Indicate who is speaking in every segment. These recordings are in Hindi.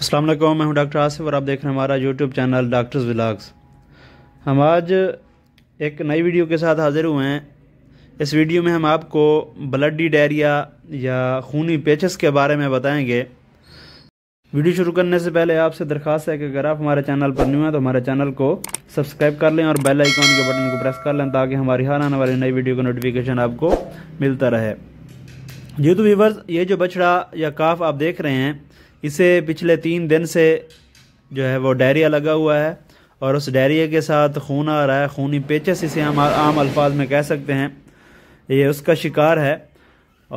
Speaker 1: अस्सलाम वालेकुम मैं हूं डॉक्टर आसिफ और आप देख रहे हैं हमारा यूट्यूब चैनल डॉक्टर्स विलाग्स हम आज एक नई वीडियो के साथ हाज़िर हुए हैं इस वीडियो में हम आपको ब्लडी डायरिया या खूनी पेचस के बारे में बताएंगे वीडियो शुरू करने से पहले आपसे दरख्वास्त है कि अगर आप हमारे चैनल पर न्यू हैं तो हमारे चैनल को सब्सक्राइब कर लें और बेल आइकॉन के बटन को प्रेस कर लें ताकि हमारी हर आने वाली नई वीडियो का नोटिफिकेशन आपको मिलता रहे जी तो व्यूवर्स ये जो बछड़ा या काफ आप देख रहे हैं इसे पिछले तीन दिन से जो है वो डायरिया लगा हुआ है और उस डायरिया के साथ खून आ रहा है खूनी पेचस इसे हम आम अल्फाज में कह सकते हैं ये उसका शिकार है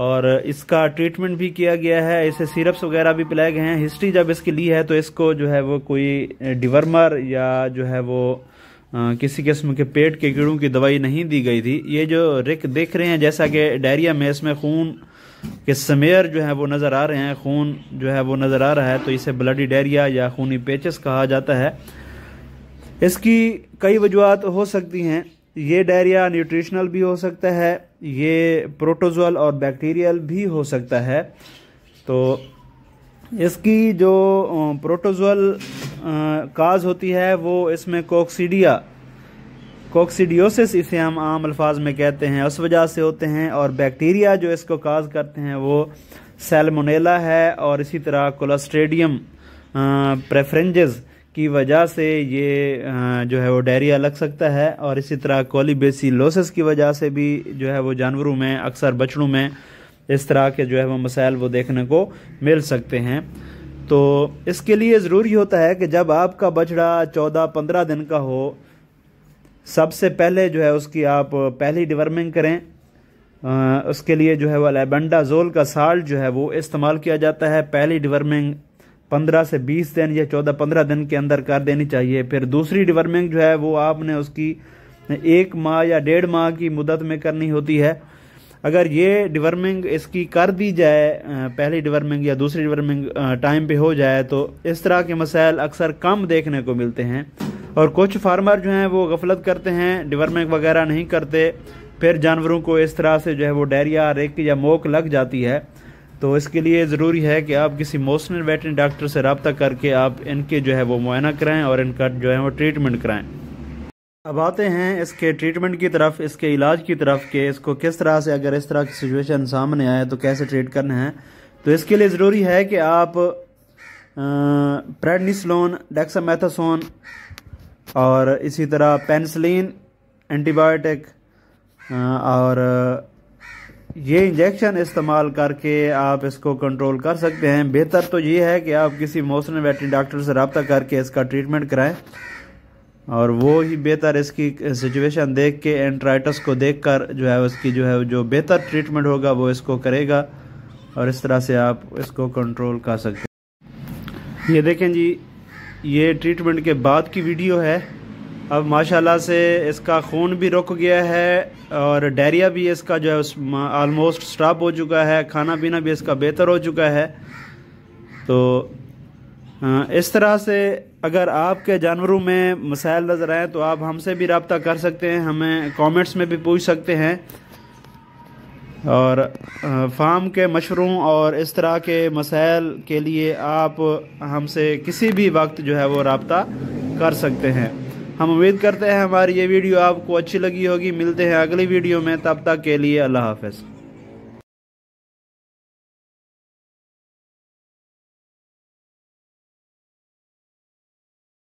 Speaker 1: और इसका ट्रीटमेंट भी किया गया है इसे सिरप्स वगैरह भी पिलाए गए हैं हिस्ट्री जब इसकी ली है तो इसको जो है वो कोई डिवर्मर या जो है वो आ, किसी किस्म के पेट के कीड़ों की दवाई नहीं दी गई थी ये जो रिक देख रहे हैं जैसा कि डायरिया में इसमें खून कि समेर जो है वो नज़र आ रहे हैं खून जो है वो नज़र आ रहा है तो इसे ब्लडी डायरिया या खूनी पेचस कहा जाता है इसकी कई वजूहत हो सकती हैं ये डायरिया न्यूट्रिशनल भी हो सकता है ये प्रोटोजल और बैक्टीरियल भी हो सकता है तो इसकी जो प्रोटोजल काज होती है वो इसमें कोक्सीडिया कोक्सीडियोसिस इसे हम आम अल्फाज में कहते हैं उस वजह से होते हैं और बैक्टीरिया जो इसको काज करते हैं वो सेलमोनेला है और इसी तरह कोलास्ट्रेडियम प्रेफरेंजेस की वजह से ये जो है वो डायरिया लग सकता है और इसी तरह कोलीबेसिलोसिस की वजह से भी जो है वो जानवरों में अक्सर बछड़ों में इस तरह के जो है वो मसाइल वो देखने को मिल सकते हैं तो इसके लिए ज़रूरी होता है कि जब आपका बछड़ा चौदह पंद्रह दिन का हो सबसे पहले जो है उसकी आप पहली डिवर्मिंग करें आ, उसके लिए जो है वह लेबेंडाजोल का साल्ट जो है वो इस्तेमाल किया जाता है पहली डिवर्मिंग पंद्रह से बीस दिन या चौदह पंद्रह दिन के अंदर कर देनी चाहिए फिर दूसरी डिवर्मिंग जो है वो आपने उसकी एक माह या डेढ़ माह की मुदत में करनी होती है अगर ये डिवर्मिंग इसकी कर दी जाए पहली डिवर्मिंग या दूसरी डिवर्मिंग टाइम पे हो जाए तो इस तरह के मसाइल अक्सर कम देखने को मिलते हैं और कुछ फार्मर जो हैं वो गफलत करते हैं डिवर्मिंग वगैरह नहीं करते फिर जानवरों को इस तरह से जो है वो डायरिया रेक या मोक लग जाती है तो इसके लिए ज़रूरी है कि आप किसी मोशनल वेटनरी डॉक्टर से रबता करके आप इनके जो है वो मुआयना कराएँ और इनका जो है वो ट्रीटमेंट कराएँ अब आते हैं इसके ट्रीटमेंट की तरफ इसके इलाज की तरफ कि इसको किस तरह से अगर इस तरह की सिचुएशन सामने आए तो कैसे ट्रीट करना है तो इसके लिए ज़रूरी है कि आप प्रेडनिसलोन डेक्सामेथासोन और इसी तरह पेंसिलिन एंटीबायोटिक और ये इंजेक्शन इस्तेमाल करके आप इसको कंट्रोल कर सकते हैं बेहतर तो ये है कि आप किसी मौसम वेटरी डॉक्टर से रबता करके इसका ट्रीटमेंट कराएं और वो ही बेहतर इसकी सिचुएशन देख के एंट्राइटस को देख कर जो है उसकी जो है जो बेहतर ट्रीटमेंट होगा वो इसको करेगा और इस तरह से आप इसको कंट्रोल कर सकते हैं ये देखें जी ये ट्रीटमेंट के बाद की वीडियो है अब माशाल्लाह से इसका खून भी रुक गया है और डायरिया भी इसका जो है आलमोस्ट स्टॉप हो चुका है खाना पीना भी इसका बेहतर हो चुका है तो इस तरह से अगर आपके जानवरों में मसाइल नज़र आए तो आप हमसे भी रबता कर सकते हैं हमें कमेंट्स में भी पूछ सकते हैं और फार्म के मशरूम और इस तरह के मसाइल के लिए आप हमसे किसी भी वक्त जो है वो रबता कर सकते हैं हम उम्मीद करते हैं हमारी ये वीडियो आपको अच्छी लगी होगी मिलते हैं अगली वीडियो में तब तक के लिए अल्लाह हाफ